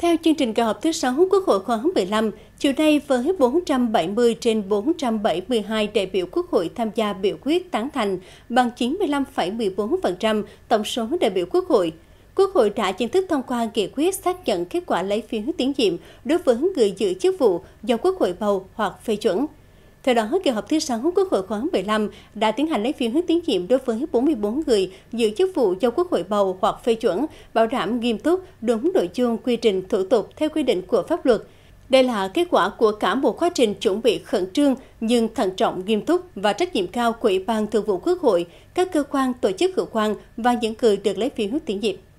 Theo chương trình kỳ họp thứ 6 Quốc hội khóa 15, chiều nay với 470 trên 472 đại biểu Quốc hội tham gia biểu quyết tán thành, bằng 95,14% tổng số đại biểu Quốc hội. Quốc hội đã chính thức thông qua nghị quyết xác nhận kết quả lấy phiếu tín nhiệm đối với người giữ chức vụ do Quốc hội bầu hoặc phê chuẩn. Theo đó, kỳ họp thứ 6 Quốc hội khóa 15 đã tiến hành lấy phiếu hướng tín nhiệm đối với 44 người giữ chức vụ do Quốc hội bầu hoặc phê chuẩn, bảo đảm nghiêm túc, đúng nội dung quy trình thủ tục theo quy định của pháp luật. Đây là kết quả của cả một quá trình chuẩn bị khẩn trương nhưng thận trọng nghiêm túc và trách nhiệm cao của Ủy ban Thường vụ Quốc hội, các cơ quan tổ chức hữu quan và những người được lấy phiếu tín nhiệm.